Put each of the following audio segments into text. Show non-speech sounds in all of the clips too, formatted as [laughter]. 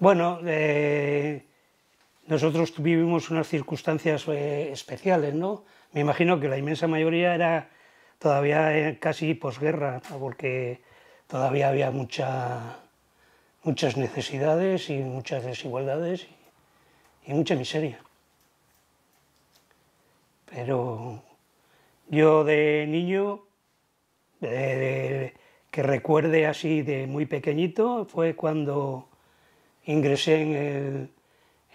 Bueno, eh, nosotros vivimos unas circunstancias eh, especiales, ¿no? Me imagino que la inmensa mayoría era todavía eh, casi posguerra, porque todavía había muchas necesidades y muchas desigualdades y, mucha miseria. Pero yo de niño, que recuerde así de muy pequeñito, fue cuando ingresé en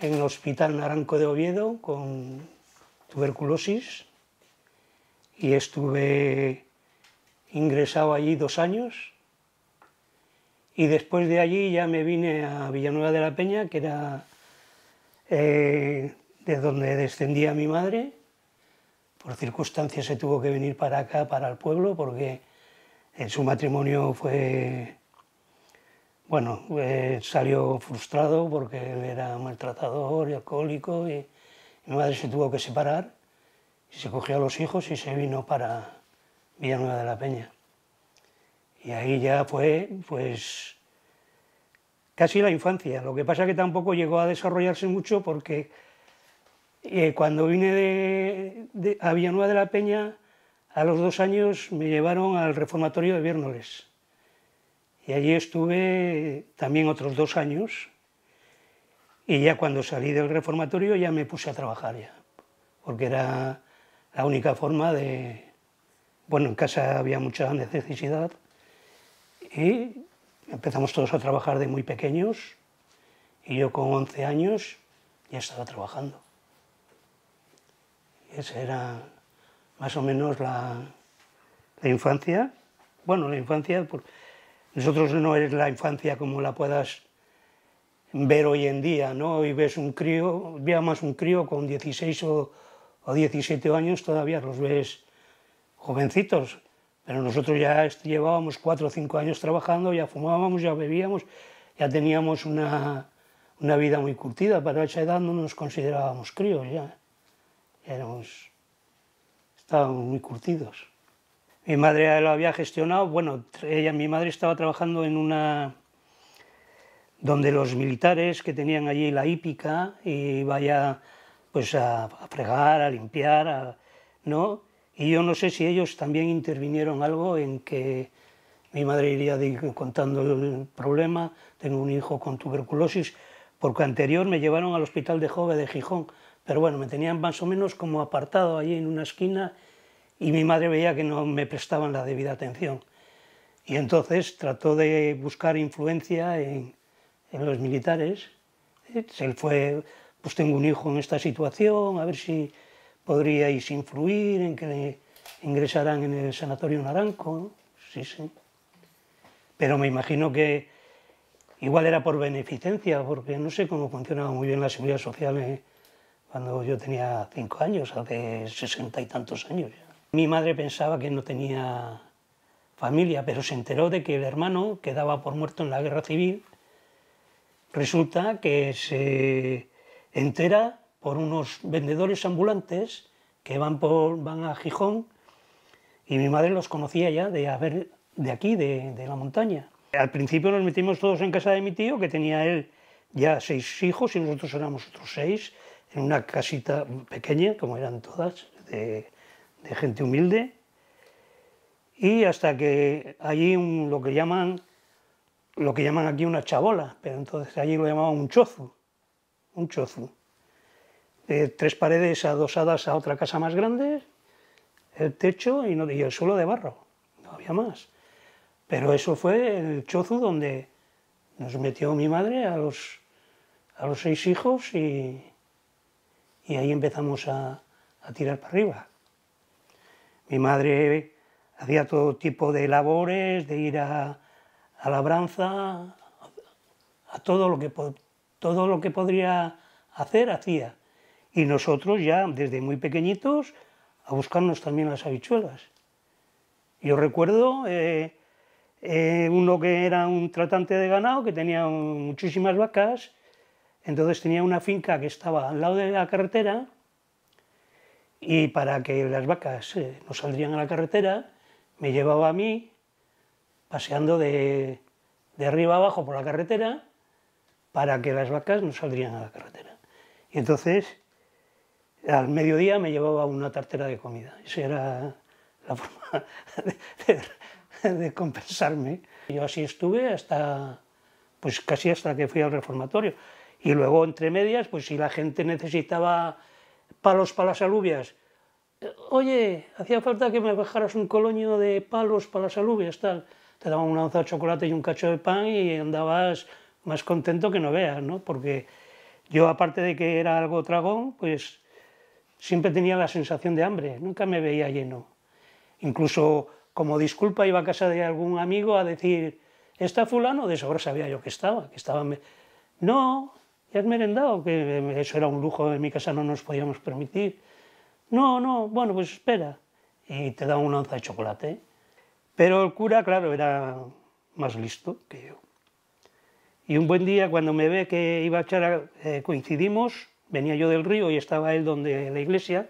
el, Hospital Naranco de Oviedo con tuberculosis y estuve ingresado allí dos años y después de allí ya me vine a Villanueva de la Peña, que era eh, de donde descendía mi madre. Por circunstancias se tuvo que venir para acá, para el pueblo, porque en eh, su matrimonio fue bueno, eh, salió frustrado porque él era maltratador y alcohólico y mi madre se tuvo que separar y se cogió a los hijos y se vino para Villanueva de la Peña. Y ahí ya fue, pues, casi la infancia. Lo que pasa que tampoco llegó a desarrollarse mucho porque eh, cuando vine a Villanueva de la Peña, a los dos años me llevaron al reformatorio de Viernoles y allí estuve también otros dos años y ya cuando salí del reformatorio ya me puse a trabajar ya, porque era la única forma de... Bueno, en casa había mucha necesidad y empezamos todos a trabajar de muy pequeños y yo con 11 años ya estaba trabajando. esa era más o menos la, la infancia. Bueno, la infancia... Nosotros no es la infancia como la puedas ver hoy en día, ¿no? Hoy ves un crío, más un crío con 16 o, 17 años, todavía los ves jovencitos, pero nosotros ya llevábamos 4 o 5 años trabajando, ya fumábamos, ya bebíamos, ya teníamos una, vida muy curtida. Para esa edad no nos considerábamos críos ya. estábamos muy curtidos. Mi madre lo había gestionado, bueno, ella, mi madre estaba trabajando en una donde los militares que tenían allí la hípica y vaya pues a, fregar, a limpiar, ¿no? Y yo no sé si ellos también intervinieron algo en que mi madre iría de, contando el problema, tengo un hijo con tuberculosis, porque anterior me llevaron al hospital de Jove de Gijón, pero bueno, me tenían más o menos como apartado allí en una esquina y mi madre veía que no me prestaban la debida atención. Y entonces trató de buscar influencia en, los militares. Él fue, pues tengo un hijo en esta situación, a ver si podríais influir en que le ingresaran en el Sanatorio Naranco. Sí, sí. Pero me imagino que igual era por beneficencia, porque no sé cómo funcionaba muy bien la seguridad social eh, cuando yo tenía cinco años, hace sesenta y tantos años mi madre pensaba que no tenía familia, pero se enteró de que el hermano quedaba por muerto en la guerra civil. Resulta que se entera por unos vendedores ambulantes que van, por, van a Gijón y mi madre los conocía ya de, haber, de aquí, de, de la montaña. Al principio nos metimos todos en casa de mi tío, que tenía él ya seis hijos y nosotros éramos otros seis, en una casita pequeña, como eran todas, de, de gente humilde, y hasta que allí lo que llaman lo que llaman aquí una chabola, pero entonces allí lo llamaban un chozo, un chozo. De tres paredes adosadas a otra casa más grande, el techo y, el suelo de barro, no había más. Pero eso fue el chozu donde nos metió mi madre a los, a los seis hijos y, ahí empezamos a, a tirar para arriba. Mi madre hacía todo tipo de labores, de ir a, labranza, a todo lo, que, todo lo que podría hacer, hacía. Y nosotros ya desde muy pequeñitos a buscarnos también las habichuelas. Yo recuerdo eh, eh, uno que era un tratante de ganado, que tenía muchísimas vacas, entonces tenía una finca que estaba al lado de la carretera y para que las vacas eh, no saldrían a la carretera, me llevaba a mí paseando de, de arriba abajo por la carretera para que las vacas no saldrían a la carretera. Y entonces, al mediodía me llevaba una tartera de comida. Esa era la forma [laughs] de, de compensarme. Yo así estuve hasta, pues casi hasta que fui al reformatorio. Y luego, entre medias, pues si la gente necesitaba palos para las alubias. Eh, oye, hacía falta que me bajaras un colonio de palos para las alubias, tal. Te daban una onza de chocolate y un cacho de pan y andabas más contento que no veas, ¿no? Porque yo, aparte de que era algo tragón, pues siempre tenía la sensación de hambre, nunca me veía lleno. Incluso como disculpa iba a casa de algún amigo a decir, ¿está fulano? De sobra sabía yo que estaba, que estaba... No, ¿Qué has merendado? Que eso era un lujo, en mi casa no nos podíamos permitir. No, no, bueno, pues espera. Y te da una onza de chocolate. Pero el cura, claro, era más listo que yo. Y un buen día, cuando me ve que iba a echar, a, eh, coincidimos, venía yo del río y estaba él donde la iglesia,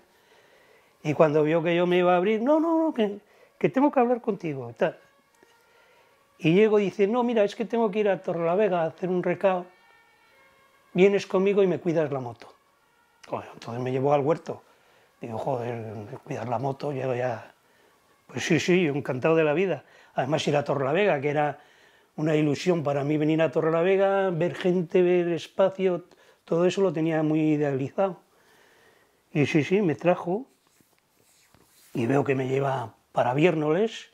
y cuando vio que yo me iba a abrir, no, no, no, que, que tengo que hablar contigo. Y, tal. y llego y dice, no, mira, es que tengo que ir a Torrelavega a hacer un recado vienes conmigo y me cuidas la moto. entonces me llevó al huerto. Digo, joder, cuidar la moto, llego ya... Pues sí, sí, encantado de la vida. Además ir a Vega, que era una ilusión para mí venir a Torre Vega, ver gente, ver espacio, todo eso lo tenía muy idealizado. Y sí, sí, me trajo y veo que me lleva para Viernoles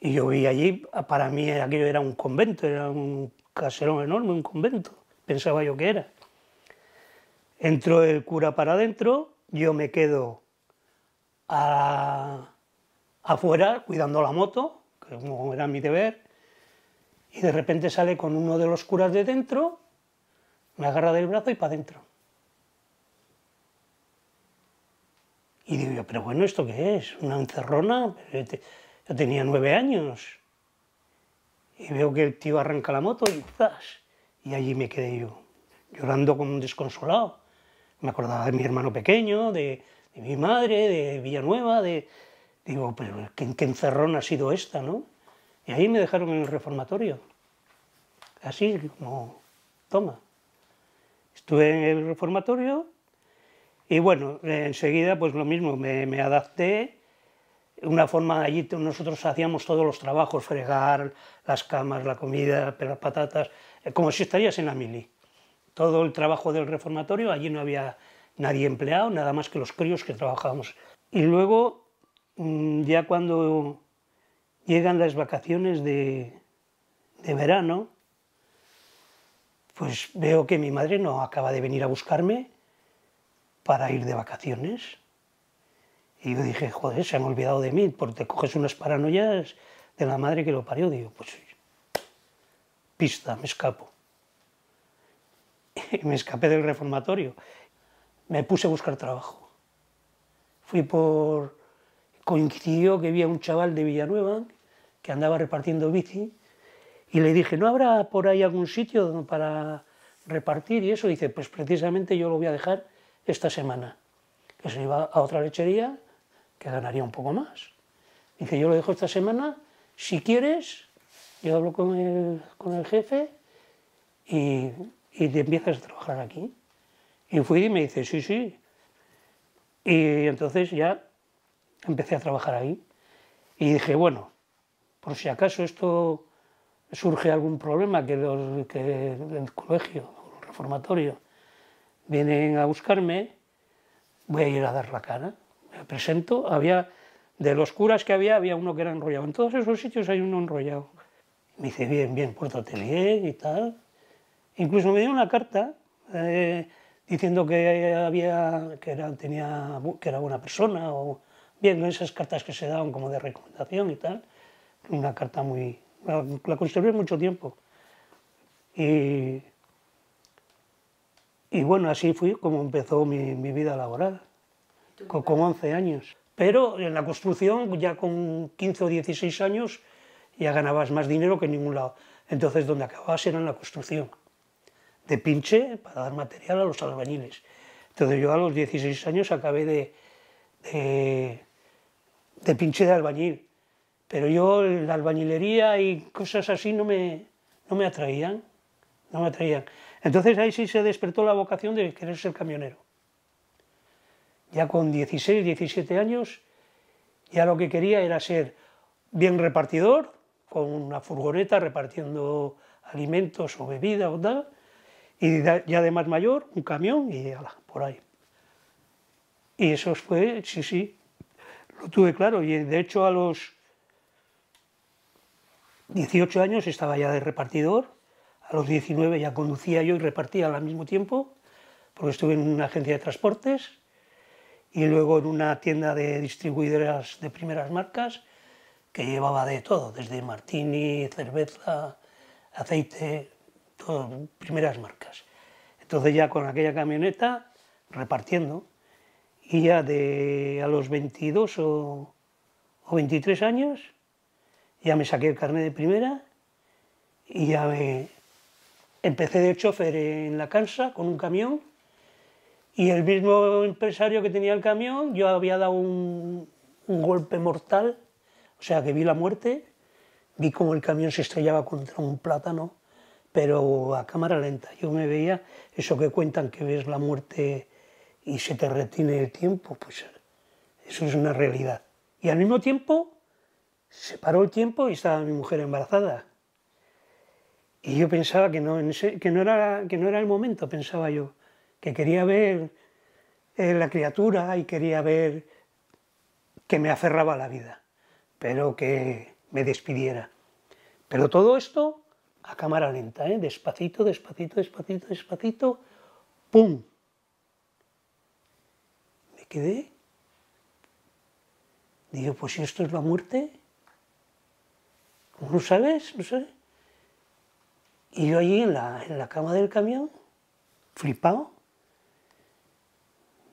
y yo vi allí, para mí aquello era un convento, era un caserón enorme, un convento pensaba yo que era. Entró el cura para adentro, yo me quedo afuera cuidando la moto, que era mi deber, y de repente sale con uno de los curas de dentro, me agarra del brazo y para adentro. Y digo yo, pero bueno, ¿esto qué es? ¿Una encerrona? Este, yo tenía nueve años. Y veo que el tío arranca la moto y ¡zas! Y allí me quedé yo, llorando como un desconsolado. Me acordaba de mi hermano pequeño, de, mi madre, de Villanueva, de... Digo, pero ¿qué, qué encerrón ha sido esta, ¿no? Y ahí me dejaron en el reformatorio. Así como, toma. Estuve en el reformatorio y bueno, enseguida pues lo mismo, me adapté una forma allí nosotros hacíamos todos los trabajos, fregar las camas, la comida, las patatas, eh, como si estarías en la mili. Todo el trabajo del reformatorio, allí no había nadie empleado, nada más que los críos que trabajábamos. Y luego, mm, ya cuando llegan las vacaciones de, de verano, pues veo que mi madre no acaba de venir a buscarme para ir de vacaciones. Y yo dije, joder, se han olvidado de mí, porque te coges unas paranoias de la madre que lo parió. Digo, pues pista, me escapo. [laughs] Y me escapé del reformatorio. Me puse a buscar trabajo. Fui por... Coincidió que vi a un chaval de Villanueva que andaba repartiendo bici y le dije, ¿no habrá por ahí algún sitio para repartir? Y eso dice, pues precisamente yo lo voy a dejar esta semana. Que se iba a otra lechería que ganaría un poco más. Dice, yo lo dejo esta semana, si quieres, yo hablo con el, jefe y, te empiezas a trabajar aquí. Y fui y me dice, sí, sí. Y entonces ya empecé a trabajar ahí. Y dije, bueno, por si acaso esto surge algún problema, que, los, que el colegio o el reformatorio vienen a buscarme, voy a ir a dar la cara presento, había, de los curas que había, había uno que era enrollado. En todos esos sitios hay uno enrollado. Me dice, bien, bien, pórtate bien y tal. Incluso me dio una carta eh, diciendo que, había, que, era, tenía, que era buena persona, o bien, esas cartas que se daban como de recomendación y tal. Una carta muy... La, la conservé mucho tiempo. Y, bueno, así fui como empezó mi vida laboral con, 11 años. Pero en la construcción, ya con 15 o 16 años, ya ganabas más dinero que en ningún lado. Entonces, donde acababas era en la construcción, de pinche para dar material a los albañiles. Entonces, yo a los 16 años acabé de, de, de pinche de albañil. Pero yo la albañilería y cosas así no me, no me atraían, no me atraían. Entonces ahí sí se despertó la vocación de querer ser camionero. Ya con 16, 17 años, ya lo que quería era ser bien repartidor, con una furgoneta repartiendo alimentos o bebida o tal, y ya de más mayor, un camión y por ahí. Y eso fue, sí, sí, lo tuve claro. Y de hecho a los 18 años estaba ya de repartidor, a los 19 ya conducía yo y repartía al mismo tiempo, porque estuve en una agencia de transportes, y luego en una tienda de distribuidoras de primeras marcas que llevaba de todo, desde martini, cerveza, aceite, todo, primeras marcas. Entonces ya con aquella camioneta repartiendo y ya de a los 22 o, o 23 años ya me saqué el carnet de primera y ya me empecé de chofer en la Cansa con un camión y el mismo empresario que tenía el camión, yo había dado un, golpe mortal, o sea que vi la muerte, vi como el camión se estrellaba contra un plátano, pero a cámara lenta. Yo me veía eso que cuentan, que ves la muerte y se te retiene el tiempo, pues eso es una realidad. Y al mismo tiempo se paró el tiempo y estaba mi mujer embarazada. Y yo pensaba que no, era, que no era el momento, pensaba yo que quería ver eh, la criatura y quería ver que me aferraba a la vida, pero que me despidiera. Pero todo esto a cámara lenta, ¿eh? despacito, despacito, despacito, despacito, ¡pum! Me quedé. Digo, pues si esto es la muerte, no sabes? No sé. Y yo allí en la, en la cama del camión, flipado,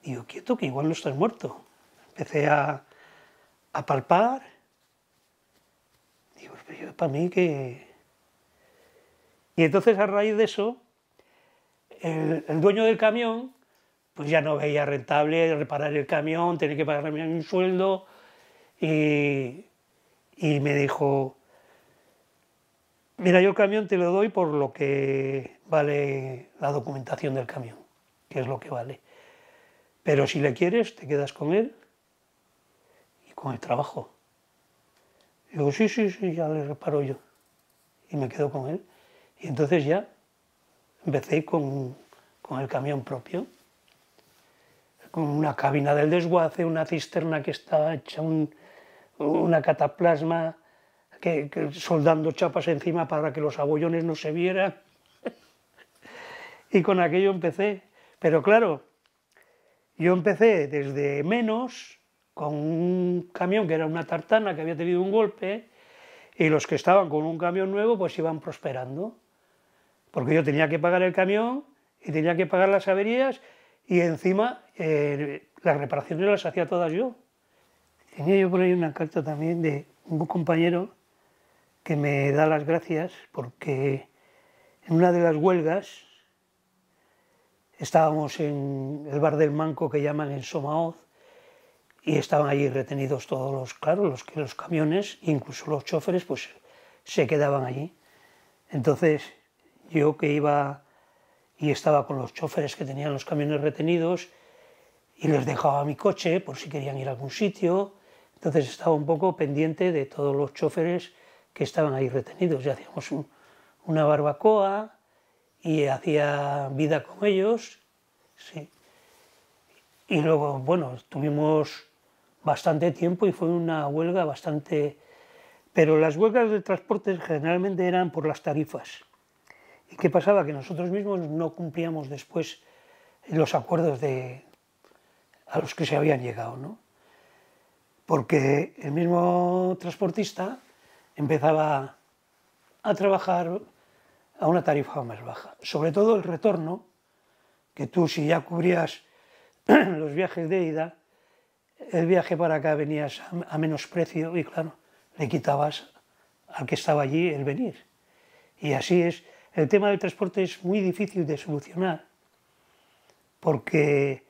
y yo, quieto, que igual no estoy muerto. Empecé a, palpar. Digo, pero para mí que... Y entonces a raíz de eso, el, dueño del camión pues ya no veía rentable reparar el camión, tener que pagar un sueldo. Y, y, me dijo, mira, yo el camión te lo doy por lo que vale la documentación del camión, que es lo que vale. Pero si le quieres, te quedas con él y con el trabajo. Y digo, sí, sí, sí, ya le reparo yo. Y me quedo con él. Y entonces ya empecé con, con el camión propio, con una cabina del desguace, una cisterna que estaba hecha una cataplasma, que, soldando chapas encima para que los abollones no se vieran. [laughs] y con aquello empecé. Pero claro, yo empecé desde menos, con un camión que era una tartana que había tenido un golpe, y los que estaban con un camión nuevo pues iban prosperando, porque yo tenía que pagar el camión y tenía que pagar las averías y encima eh, las reparaciones las hacía todas yo. Tenía yo por ahí una carta también de un compañero que me da las gracias porque en una de las huelgas Estábamos en el bar del Manco que llaman el Somaoz y estaban allí retenidos todos los, claro, los, los camiones, incluso los choferes, pues se quedaban allí. Entonces yo que iba y estaba con los choferes que tenían los camiones retenidos y les dejaba mi coche por si querían ir a algún sitio. Entonces estaba un poco pendiente de todos los choferes que estaban ahí retenidos. Ya hacíamos una barbacoa, y hacía vida con ellos. Sí. Y luego, bueno, tuvimos bastante tiempo y fue una huelga bastante... Pero las huelgas de transporte generalmente eran por las tarifas. ¿Y qué pasaba? Que nosotros mismos no cumplíamos después los acuerdos de... a los que se habían llegado, ¿no? Porque el mismo transportista empezaba a trabajar a una tarifa más baja. Sobre todo el retorno, que tú si ya cubrías [clears throat] los viajes de ida, el viaje para acá venías a menos precio y claro, le quitabas al que estaba allí el venir. Y así es, el tema del transporte es muy difícil de solucionar porque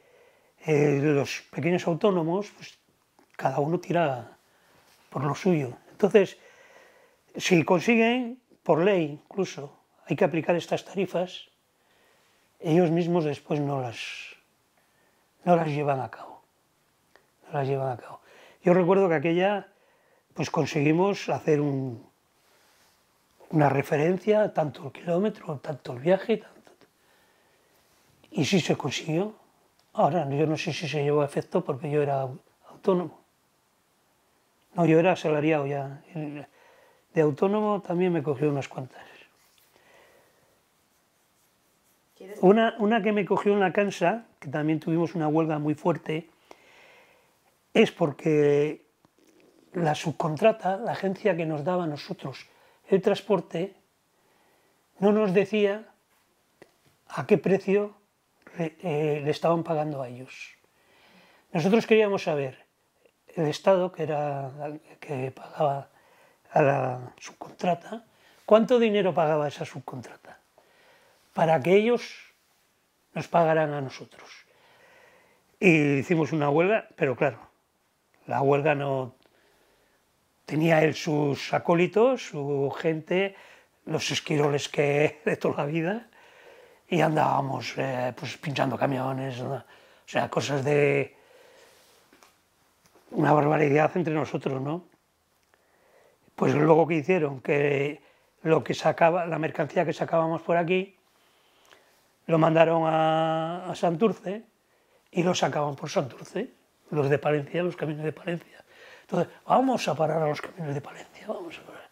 eh, los pequeños autónomos, pues, cada uno tira por lo suyo. Entonces, si consiguen, por ley incluso, hay que aplicar estas tarifas, ellos mismos después no las, no las llevan a cabo. las llevan a Yo recuerdo que aquella, pues conseguimos hacer una referencia, tanto el kilómetro, tanto el viaje, y sí se consiguió. Ahora, yo no sé si se llevó a efecto porque yo era autónomo. No, yo era asalariado ya. De autónomo también me cogió unas cuantas. Una, que me cogió en la cansa, que también tuvimos una huelga muy fuerte, es porque la subcontrata, la agencia que nos daba a nosotros el transporte, no nos decía a qué precio le eh, estaban pagando a ellos. Nosotros queríamos saber el Estado, que era que pagaba a la subcontrata, cuánto dinero pagaba esa subcontrata, para que ellos nos pagarán a nosotros. Y hicimos una huelga, pero claro, la huelga no... Tenía él sus acólitos, su gente, los esquiroles que [laughs] de toda la vida, y andábamos eh, pues, pinchando camiones, o sea, cosas de una barbaridad entre nosotros, ¿no? Pues luego que hicieron, que lo que sacaba, la mercancía que sacábamos por aquí, lo mandaron a, Santurce y lo sacaban por Santurce, los de Palencia, los caminos de Palencia. Entonces, vamos a parar a los caminos de Palencia, vamos a parar.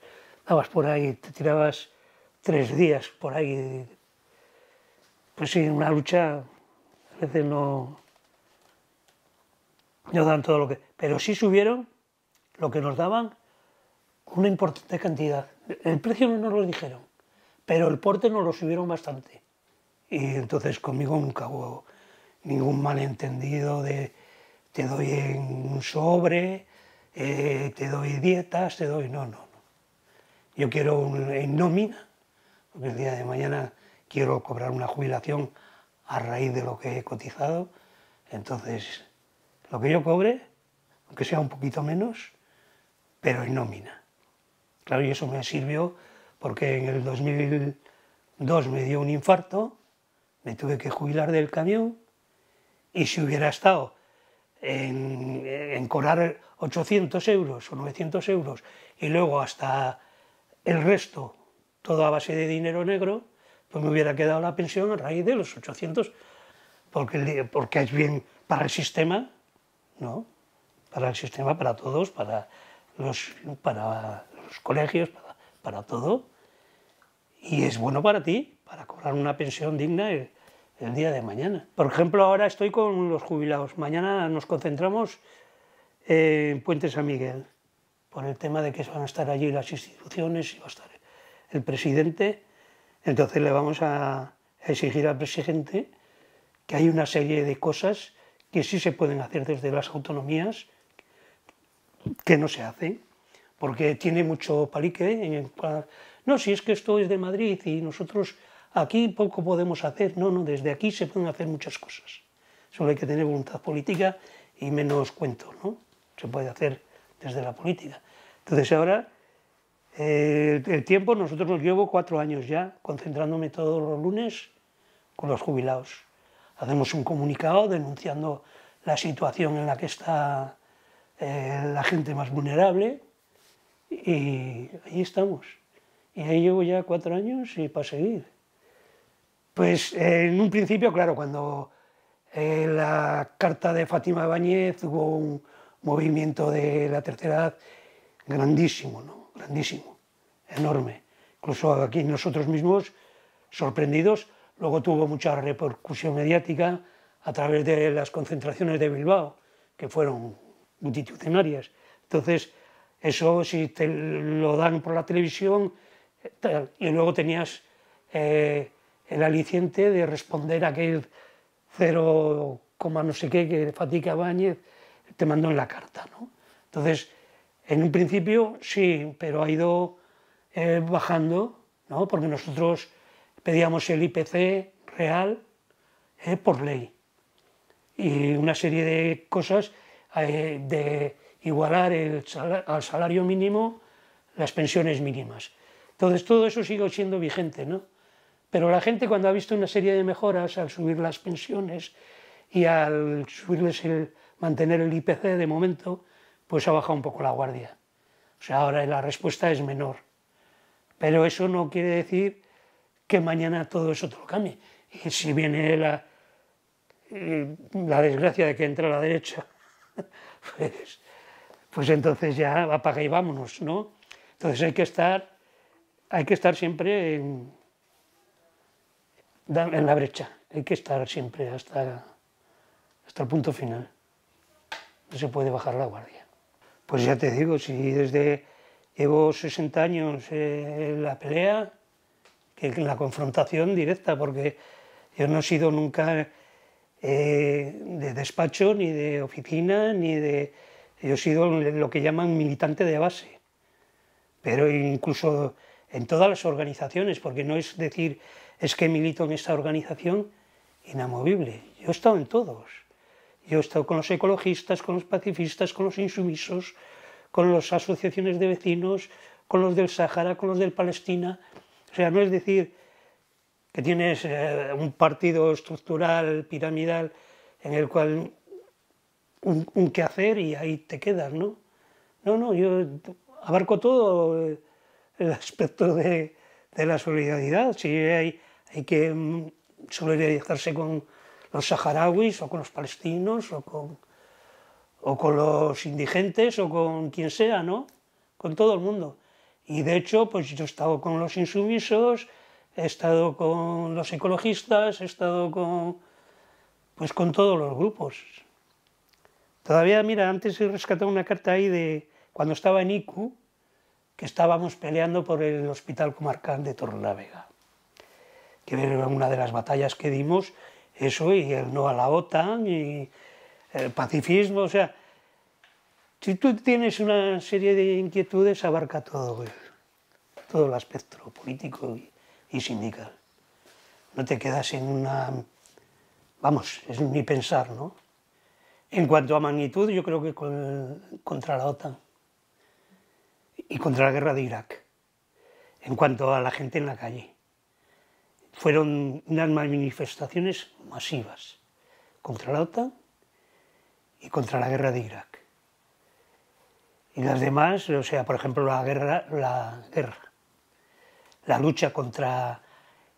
Dabas por ahí, te tirabas tres días por ahí. Pues sí, una lucha, a veces no, no dan todo lo que... Pero sí subieron lo que nos daban, una importante cantidad. El precio no nos lo dijeron, pero el porte nos lo subieron bastante y entonces conmigo nunca hubo ningún malentendido de te doy en un sobre, eh, te doy dietas, te doy... No, no, no. Yo quiero en nómina, porque el día de mañana quiero cobrar una jubilación a raíz de lo que he cotizado, entonces lo que yo cobre, aunque sea un poquito menos, pero en nómina. Claro, y eso me sirvió porque en el 2002 me dio un infarto, me tuve que jubilar del camión y si hubiera estado en, en cobrar 800 euros o 900 euros y luego hasta el resto, todo a base de dinero negro, pues me hubiera quedado la pensión a raíz de los 800, porque, porque es bien para el sistema, ¿no? Para el sistema, para todos, para los, para los colegios, para, para todo, y es bueno para ti, para cobrar una pensión digna el, día de mañana. Por ejemplo, ahora estoy con los jubilados. Mañana nos concentramos en Puente San Miguel, por el tema de que van a estar allí las instituciones y va a estar el presidente. Entonces le vamos a exigir al presidente que hay una serie de cosas que sí se pueden hacer desde las autonomías que no se hacen, porque tiene mucho palique. En No, si es que esto es de Madrid y nosotros aquí poco podemos hacer, no, no, desde aquí se pueden hacer muchas cosas. Solo hay que tener voluntad política y menos cuento, ¿no? Se puede hacer desde la política. Entonces ahora, eh, el tiempo, nosotros nos llevo cuatro años ya, concentrándome todos los lunes con los jubilados. Hacemos un comunicado denunciando la situación en la que está eh, la gente más vulnerable y ahí estamos. Y ahí llevo ya cuatro años y para seguir. Pues eh, en un principio, claro, cuando eh, la carta de Fátima Bañez hubo un movimiento de la tercera edad grandísimo, ¿no? Grandísimo, enorme. Incluso aquí nosotros mismos, sorprendidos, luego tuvo mucha repercusión mediática a través de las concentraciones de Bilbao, que fueron multitudinarias. Entonces, eso si te lo dan por la televisión, eh, y luego tenías el aliciente de responder a aquel cero coma no sé qué que Fatica Báñez te mandó en la carta. ¿no? Entonces, en un principio sí, pero ha ido eh, bajando, ¿no? porque nosotros pedíamos el IPC real eh, por ley y una serie de cosas eh, de igualar al salario mínimo las pensiones mínimas. Entonces, todo eso sigue siendo vigente, ¿no? Pero la gente cuando ha visto una serie de mejoras al subir las pensiones y al subirles el, mantener el IPC de momento, pues ha bajado un poco la guardia. O sea, ahora la respuesta es menor. Pero eso no quiere decir que mañana todo eso te lo cambie. Y si viene la, la desgracia de que entra la derecha, [laughs] pues, pues, entonces ya apaga y vámonos, ¿no? Entonces hay que estar, hay que estar siempre en, en la brecha. Hay que estar siempre hasta, hasta el punto final. No se puede bajar la guardia. Pues ya te digo, si desde llevo 60 años eh, en la pelea, que la confrontación directa, porque yo no he sido nunca eh, de despacho, ni de oficina, ni de... Yo he sido lo que llaman militante de base, pero incluso en todas las organizaciones, porque no es decir es que milito en esta organización inamovible. Yo he estado en todos. Yo he estado con los ecologistas, con los pacifistas, con los insumisos, con las asociaciones de vecinos, con los del Sahara, con los del Palestina. O sea, no es decir que tienes eh, un partido estructural, piramidal, en el cual un, que hacer y ahí te quedas, ¿no? No, no, yo abarco todo el aspecto de, la solidaridad. Si hay hay que mm, solidarizarse con los saharauis o con los palestinos o con, o con los indigentes o con quien sea, ¿no? Con todo el mundo. Y de hecho, pues yo he estado con los insumisos, he estado con los ecologistas, he estado con, pues con todos los grupos. Todavía, mira, antes he rescatado una carta ahí de cuando estaba en ICU, que estábamos peleando por el hospital comarcal de Torrelavega que era una de las batallas que dimos, eso y el no a la OTAN y el pacifismo, o sea, si tú tienes una serie de inquietudes abarca todo, todo el aspecto político y, sindical. No te quedas en una, vamos, es ni pensar, ¿no? En cuanto a magnitud, yo creo que contra la OTAN y contra la guerra de Irak. En cuanto a la gente en la calle fueron unas manifestaciones masivas contra la OTAN y contra la guerra de Irak. Y las demás, o sea, por ejemplo, la guerra, la, guerra, la lucha contra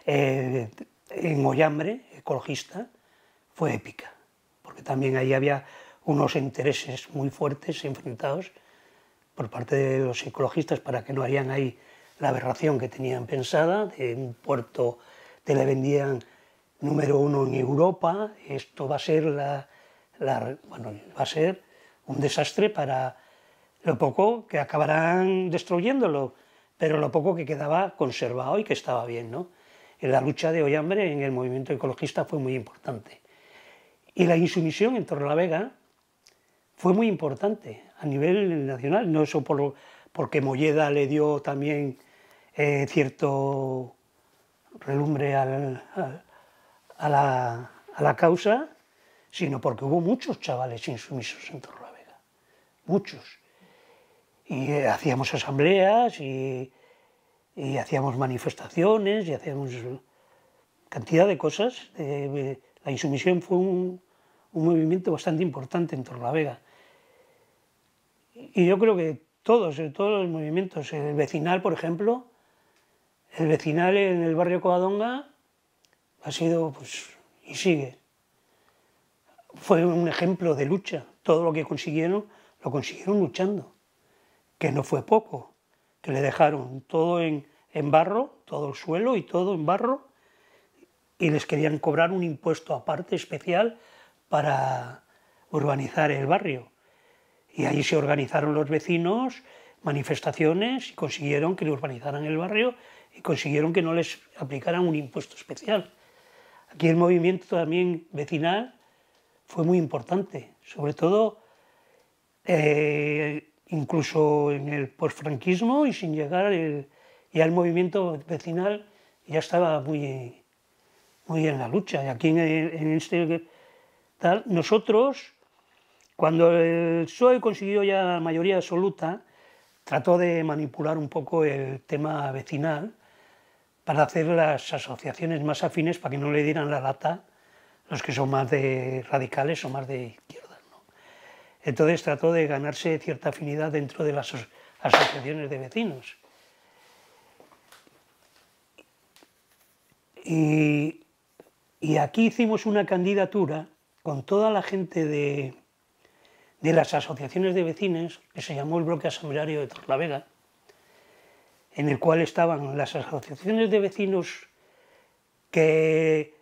eh, en ecologista, fue épica, porque también ahí había unos intereses muy fuertes enfrentados por parte de los ecologistas para que no harían ahí la aberración que tenían pensada de un puerto te vendían número uno en Europa. Esto va a ser, la, bueno, va a ser un desastre para lo poco que acabarán destruyéndolo, pero lo poco que quedaba conservado y que estaba bien. ¿no? la lucha de hambre en el movimiento ecologista fue muy importante. Y la insumisión en Torrelavega fue muy importante a nivel nacional, no eso por, porque Molleda le dio también eh, cierto relumbre a, la, causa, sino porque hubo muchos chavales insumisos en Vega, muchos. Y eh, hacíamos asambleas y, hacíamos manifestaciones y hacíamos cantidad de cosas. Eh, la insumisión fue un, movimiento bastante importante en Vega. Y yo creo que todos, eh, todos los movimientos, el vecinal, por ejemplo, el vecinal en el barrio coadonga ha sido, pues, y sigue. Fue un ejemplo de lucha. Todo lo que consiguieron, lo consiguieron luchando. Que no fue poco, que le dejaron todo en, en barro, todo el suelo y todo en barro, y les querían cobrar un impuesto aparte especial para urbanizar el barrio. Y allí se organizaron los vecinos, manifestaciones, y consiguieron que le urbanizaran el barrio y consiguieron que no les aplicaran un impuesto especial. Aquí el movimiento también vecinal fue muy importante, sobre todo eh, incluso en el posfranquismo y sin llegar ya el movimiento vecinal ya estaba muy, muy en la lucha. Y aquí en, en este tal, nosotros, cuando el PSOE consiguió ya mayoría absoluta, trató de manipular un poco el tema vecinal para hacer las asociaciones más afines para que no le dieran la lata los que son más de radicales o más de izquierdas. Entonces trató de ganarse cierta afinidad dentro de las asociaciones de vecinos. Y, aquí hicimos una candidatura con toda la gente de, de las asociaciones de vecinos que se llamó el Bloque Asambleario de Torlavega en el cual estaban las asociaciones de vecinos que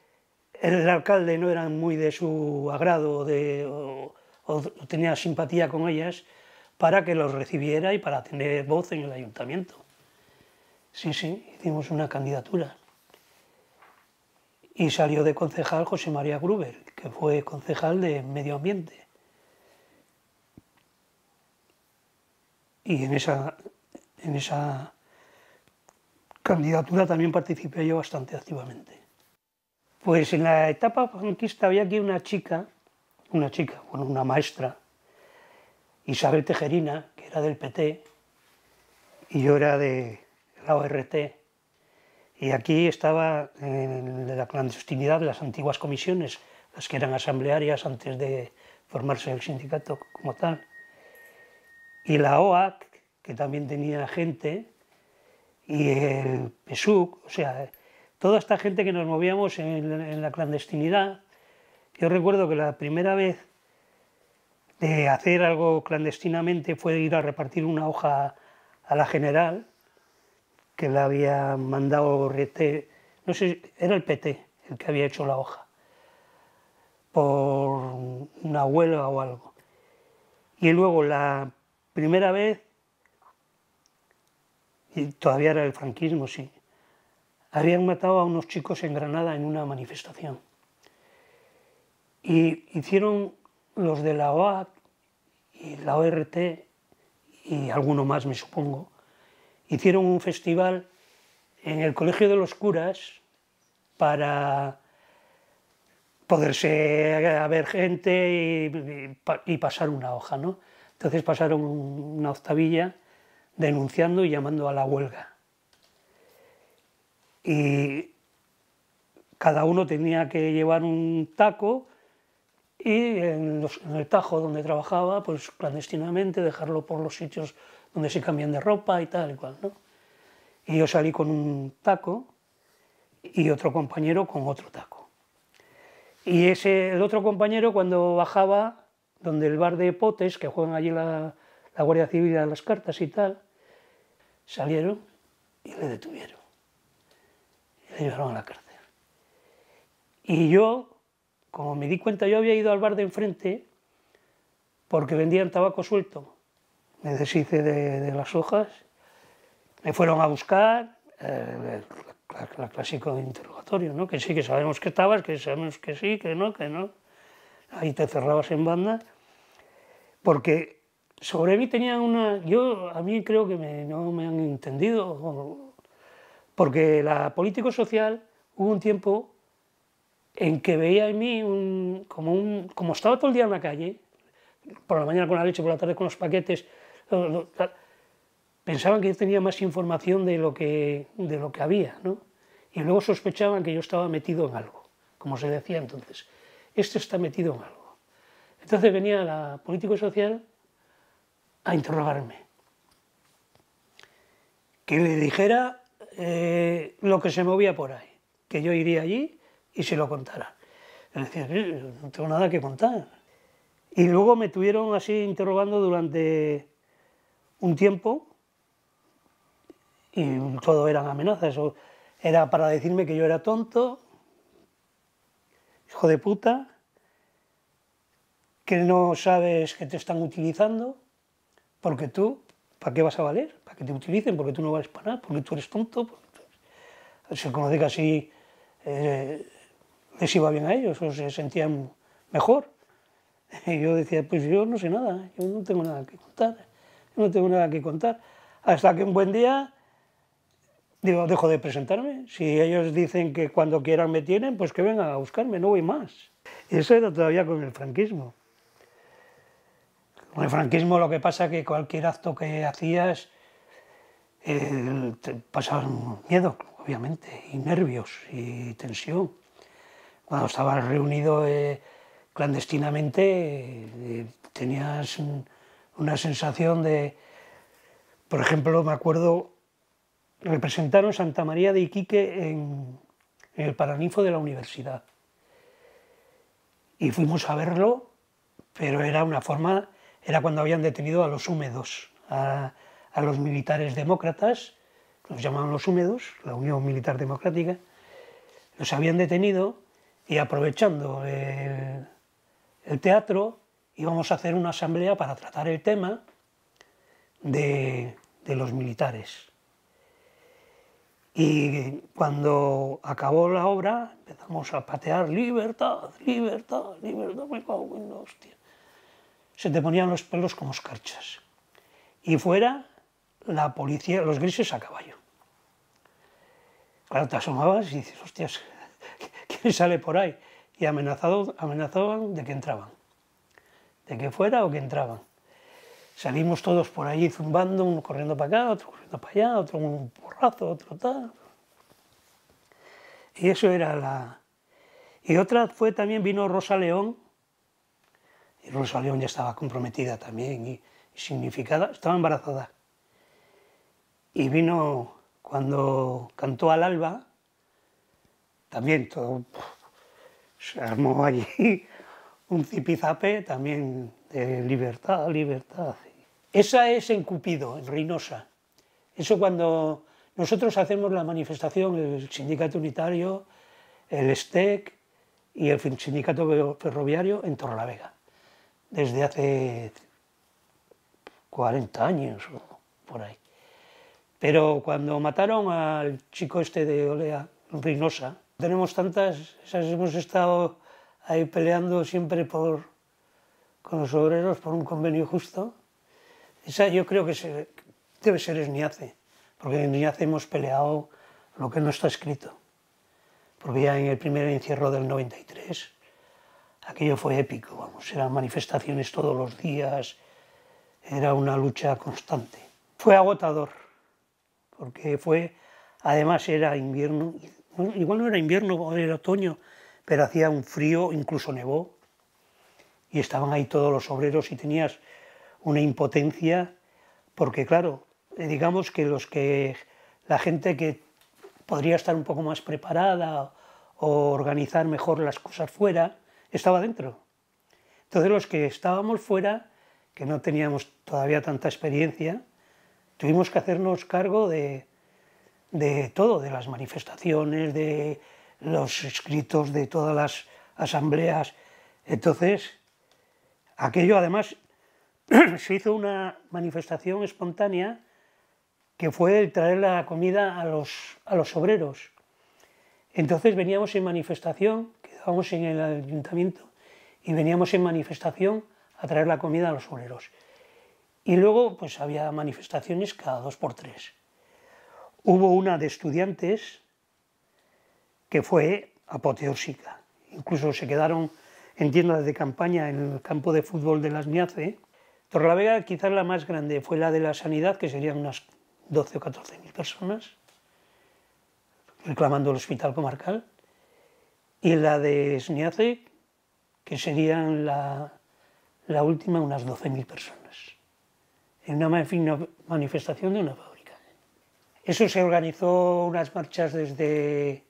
el alcalde no eran muy de su agrado o, tenía simpatía con ellas, para que los recibiera y para tener voz en el ayuntamiento. Sí, sí, hicimos una candidatura. Y salió de concejal José María Gruber, que fue concejal de Medio Ambiente. Y en esa candidatura también participé yo bastante activamente. Pues en la etapa franquista había aquí una chica, una chica, bueno, una maestra, Isabel Tejerina, que era del PT, y yo era de la ORT. Y aquí estaba en la clandestinidad de las antiguas comisiones, las que eran asamblearias antes de formarse el sindicato como tal. Y la OAC, que también tenía gente, y el PSUC, o sea, toda esta gente que nos movíamos en, la clandestinidad. Yo recuerdo que la primera vez de hacer algo clandestinamente fue ir a repartir una hoja a la general, que la había mandado Rete, no sé, era el PT el que había hecho la hoja, por una huelga o algo. Y luego la primera vez y todavía era el franquismo, sí, habían matado a unos chicos en Granada en una manifestación. Y hicieron los de la OAC y la ORT y alguno más, me supongo, hicieron un festival en el Colegio de los Curas para poderse ver gente y, pasar una hoja, Entonces pasaron una octavilla denunciando y llamando a la huelga. Y cada uno tenía que llevar un taco y en, el tajo donde trabajaba, pues clandestinamente, dejarlo por los sitios donde se cambian de ropa y tal y cual, ¿no? Y yo salí con un taco y otro compañero con otro taco. Y ese, el otro compañero cuando bajaba, donde el bar de potes, que juegan allí la, la Guardia Civil a las cartas y tal, salieron y le detuvieron. Y le llevaron a la cárcel. Y yo, como me di cuenta, yo había ido al bar de enfrente porque vendían tabaco suelto. Me deshice de, las hojas, me fueron a buscar, eh, la el, clásico interrogatorio, ¿no? que sí, que sabemos que estabas, que sabemos que sí, que no, que no. Ahí te cerrabas en banda, porque sobre mí tenía una... Yo a mí creo que no me han entendido, porque la político-social hubo un tiempo en que veía en mí como un... Como estaba todo el día en la calle, por la mañana con la leche, por la tarde con los paquetes, pensaban que yo tenía más información de lo que, de lo que había, ¿no? Y luego sospechaban que yo estaba metido en algo, como se decía entonces. Este está metido en algo. Entonces venía la político-social a interrogarme. Que le dijera eh, lo que se movía por ahí, que yo iría allí y se lo contara. Le decía, no tengo nada que contar. Y luego me tuvieron así interrogando durante un tiempo y todo eran amenazas. era para decirme que yo era tonto, hijo de puta, que no sabes que te están utilizando, porque tú, ¿para qué vas a valer? ¿Para que te utilicen? Porque tú no vales para nada, porque tú eres tonto. Se conocía que así eh, les iba bien a ellos, o se sentían mejor. [laughs] Y yo decía, pues yo no sé nada, yo no tengo nada que contar, yo no tengo nada que contar. Hasta que un buen día, digo, dejo de presentarme. Si ellos dicen que cuando quieran me tienen, pues que vengan a buscarme, no voy más. Y eso era todavía con el franquismo. Con el franquismo lo que pasa es que cualquier acto que hacías eh, miedo, obviamente, y nervios y tensión. Cuando estabas reunido eh, clandestinamente eh, tenías una sensación de, por ejemplo, me acuerdo, representaron Santa María de Iquique en, en el Paraninfo de la universidad. Y fuimos a verlo, pero era una forma era cuando habían detenido a los húmedos, a, los militares demócratas, los llamaban los húmedos, la Unión Militar Democrática, los habían detenido y aprovechando el, teatro íbamos a hacer una asamblea para tratar el tema de, los militares. Y cuando acabó la obra empezamos a patear libertad, libertad, libertad, me cago en hostia se te ponían los pelos como escarchas. Y fuera, la policía, los grises a caballo. Claro, te asomabas y dices, hostias, [laughs] ¿quién sale por ahí? Y amenazado, amenazaban de que entraban, de que fuera o que entraban. Salimos todos por allí zumbando, uno corriendo para acá, otro corriendo para allá, otro un porrazo, otro tal. Y eso era la... Y otra fue también, vino Rosa León, Rosa León ya estaba comprometida también y significada, estaba embarazada. Y vino cuando cantó al alba, también todo se armó allí [laughs] un zipizape también de libertad, libertad. Esa es en Cupido, en Reynosa. Eso cuando nosotros hacemos la manifestación, el sindicato unitario, el STEC y el sindicato ferroviario en Torrelavega desde hace 40 años o por ahí. Pero cuando mataron al chico este de Olea, Reynosa, tenemos tantas, esas hemos estado ahí peleando siempre por, con los obreros por un convenio justo. Esa yo creo que debe ser Esniace, porque en Esniace hemos peleado lo que no está escrito. Porque ya en el primer encierro del 93 aquello fue épico, vamos, eran manifestaciones todos los días, era una lucha constante. Fue agotador, porque fue, además era invierno, igual no era invierno, era otoño, pero hacía un frío, incluso nevó, y estaban ahí todos los obreros y tenías una impotencia, porque claro, eh, digamos que los que la gente que podría estar un poco más preparada o organizar mejor las cosas fuera, estaba dentro. Entonces los que estábamos fuera, que no teníamos todavía tanta experiencia, tuvimos que hacernos cargo de, todo, de las manifestaciones, de los escritos, de todas las asambleas. Entonces, aquello además [clears throat] se hizo una manifestación espontánea que fue el traer la comida a los, a los obreros. Entonces veníamos en manifestación, estábamos en el ayuntamiento y veníamos en manifestación a traer la comida a los obreros. Y luego pues había manifestaciones cada dos por tres. Hubo una de estudiantes que fue apoteósica. Incluso se quedaron en tiendas de campaña en el campo de fútbol de las Niace. Torlavega quizás la más grande fue la de la sanidad, que serían unas 12 o 14 mil personas reclamando el hospital comarcal y la de Sniace que serían la, última unas 12.000 personas, en una, manifestación de una fábrica. Eso se organizó unas marchas desde,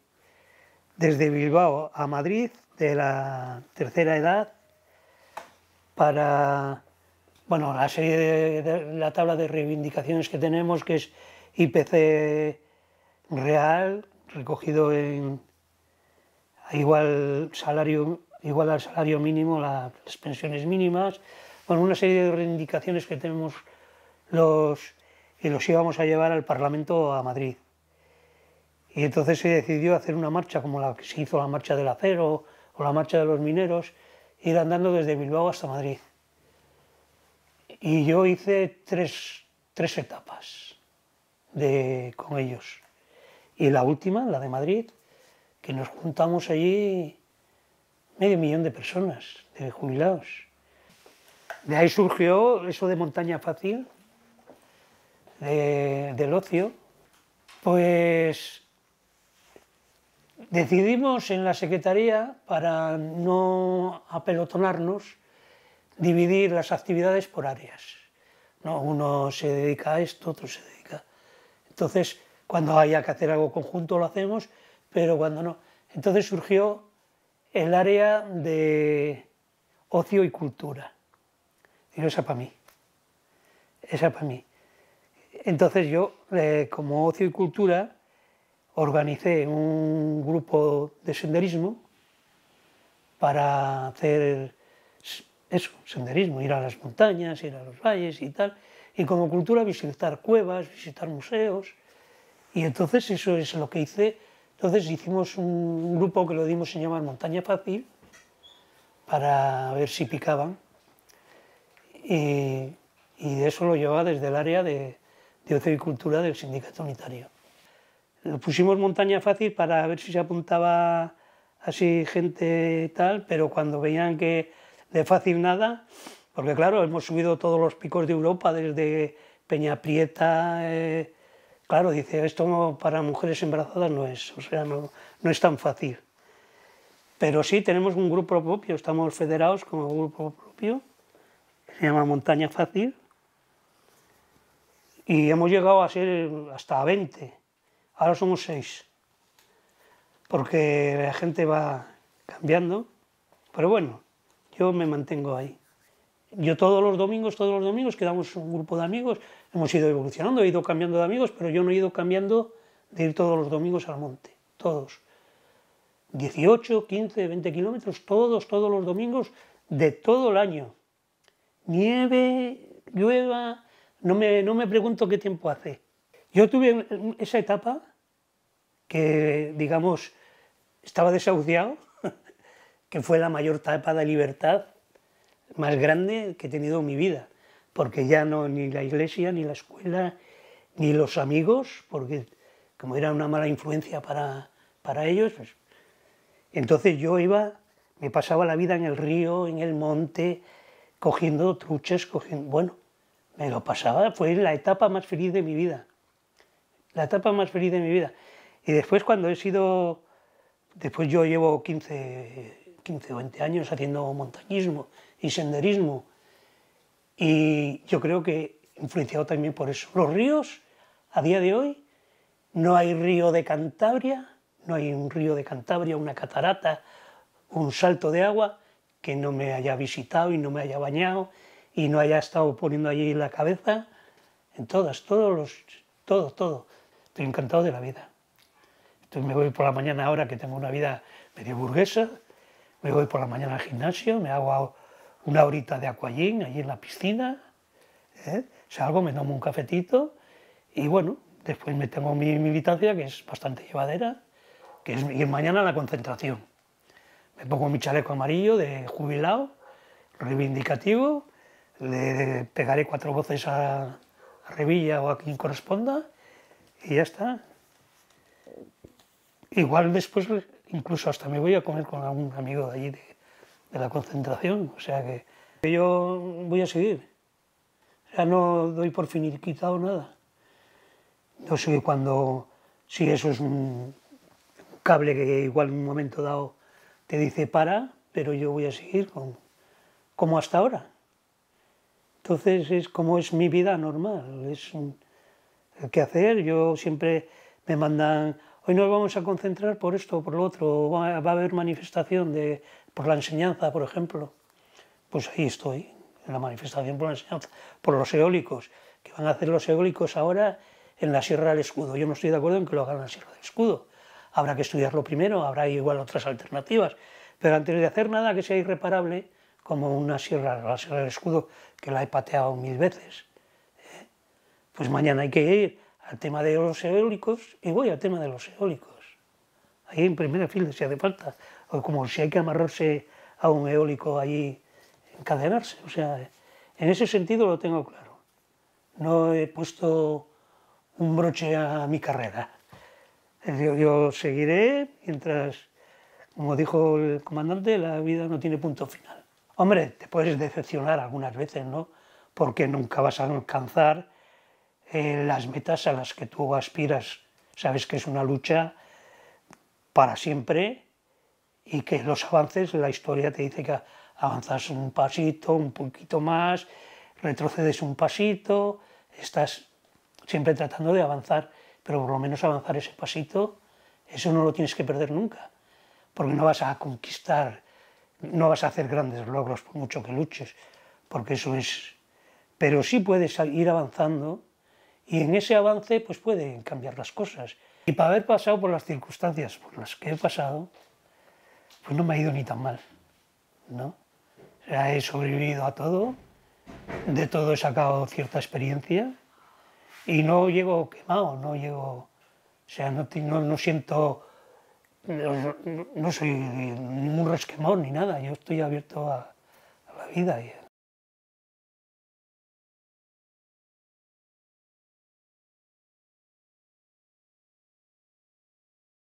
desde Bilbao a Madrid, de la tercera edad, para bueno, la serie la tabla de reivindicaciones que tenemos, que es IPC real, recogido en, igual salario igual al salario mínimo, las pensiones mínimas, bueno, una serie de reivindicaciones que tenemos los y los íbamos a llevar al Parlamento a Madrid. Y entonces se decidió hacer una marcha como la que se hizo la marcha del acero o la marcha de los mineros, e ir andando desde Bilbao hasta Madrid. Y yo hice tres, tres etapas de, con ellos. Y la última, la de Madrid, que nos juntamos allí medio millón de personas, de jubilados. De ahí surgió eso de montaña fácil, de, del ocio. Pues decidimos en la Secretaría, para no apelotonarnos, dividir las actividades por áreas. ¿no? Uno se dedica a esto, otro se dedica. Entonces, cuando haya que hacer algo conjunto lo hacemos pero cuando no. Entonces surgió el área de ocio y cultura. esa para mí. Esa para mí. Entonces yo, eh, como ocio y cultura, organicé un grupo de senderismo para hacer eso, senderismo, ir a las montañas, ir a los valles y tal, y como cultura visitar cuevas, visitar museos, y entonces eso es lo que hice entonces hicimos un grupo que lo dimos se llamar Montaña Fácil para ver si picaban. Y, de eso lo llevaba desde el área de, de ocio y cultura del sindicato unitario. Lo pusimos Montaña Fácil para ver si se apuntaba así gente tal, pero cuando veían que de fácil nada, porque claro, hemos subido todos los picos de Europa, desde Peña Prieta, eh, claro, dice, esto para mujeres embarazadas no es, o sea, no, es tan fácil. Pero sí, tenemos un grupo propio, estamos federados como grupo propio, que se llama Montaña Fácil, y hemos llegado a ser hasta 20, ahora somos 6, porque la gente va cambiando, pero bueno, yo me mantengo ahí. Yo todos los domingos, todos los domingos quedamos un grupo de amigos Hemos ido evolucionando, he ido cambiando de amigos, pero yo no he ido cambiando de ir todos los domingos al monte, todos. 18, 15, 20 kilómetros, todos, todos los domingos de todo el año. Nieve, llueva, no me, no me pregunto qué tiempo hace. Yo tuve esa etapa que, digamos, estaba desahuciado, [laughs] que fue la mayor etapa de libertad más grande que he tenido en mi vida porque ya no ni la iglesia, ni la escuela, ni los amigos, porque como era una mala influencia para, para ellos, pues, entonces yo iba, me pasaba la vida en el río, en el monte, cogiendo truchas, cogiendo, bueno, me lo pasaba, fue la etapa más feliz de mi vida, la etapa más feliz de mi vida. Y después cuando he sido, después yo llevo 15, 15 o 20 años haciendo montañismo y senderismo, y yo creo que influenciado también por eso. Los ríos, a día de hoy, no hay río de Cantabria, no hay un río de Cantabria, una catarata, un salto de agua que no me haya visitado y no me haya bañado y no haya estado poniendo allí la cabeza. En todas, todos los, todo, todo. Estoy encantado de la vida. Entonces me voy por la mañana ahora que tengo una vida medio burguesa, me voy por la mañana al gimnasio, me hago una horita de acuallín, allí en la piscina, ¿eh? salgo, me tomo un cafetito y bueno, después me tengo mi militancia, que es bastante llevadera, que es ir mañana a la concentración. Me pongo mi chaleco amarillo de jubilado, reivindicativo, le pegaré cuatro voces a, Revilla o a quien corresponda y ya está. Igual después, incluso hasta me voy a comer con algún amigo de allí de, de la concentración. O sea que, yo voy a seguir. Ya no doy por quitado nada. No sé cuando, si eso es un cable que igual en un momento dado te dice para, pero yo voy a seguir como hasta ahora. Entonces es como es mi vida normal, es el que hacer. Yo siempre me mandan hoy nos vamos a concentrar por esto o por lo otro, va, a haber manifestación de, por la enseñanza, por ejemplo. Pues ahí estoy, en la manifestación por la enseñanza, por los eólicos, que van a hacer los eólicos ahora en la Sierra del Escudo. Yo no estoy de acuerdo en que lo hagan en la Sierra del Escudo. Habrá que estudiarlo primero, habrá igual otras alternativas, pero antes de hacer nada que sea irreparable, como una sierra, la Sierra del Escudo, que la he pateado mil veces, ¿eh? pues mañana hay que ir al tema de los eólicos y voy al tema de los eólicos. Ahí en primera fila si hace falta, o como si hay que amarrarse a un eólico allí, encadenarse. O sea, en ese sentido lo tengo claro. No he puesto un broche a mi carrera. Yo, yo seguiré mientras, como dijo el comandante, la vida no tiene punto final. Hombre, te puedes decepcionar algunas veces, ¿no? Porque nunca vas a alcanzar las metas a las que tú aspiras. Sabes que es una lucha para siempre y que los avances, la historia te dice que avanzas un pasito, un poquito más, retrocedes un pasito, estás siempre tratando de avanzar, pero por lo menos avanzar ese pasito, eso no lo tienes que perder nunca, porque no vas a conquistar, no vas a hacer grandes logros por mucho que luches, porque eso es... Pero sí puedes ir avanzando y en ese avance pues pueden cambiar las cosas. Y para haber pasado por las circunstancias por las que he pasado, pues no me ha ido ni tan mal, ¿no? sea, he sobrevivido a todo, de todo he sacado cierta experiencia y no llego quemado, no llego... O sea, no, no, siento... No, soy ningún resquemor ni nada, yo estoy abierto a, a la vida